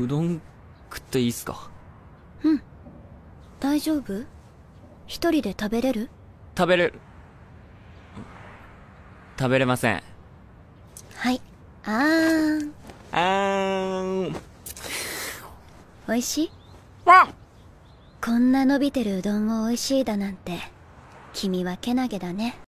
うどん食っていいっすかうん大丈夫一人で食べれる食べれる食べれませんはいあーんあーんおいしいわこんな伸びてるうどんも美味しいだなんて君はけなげだね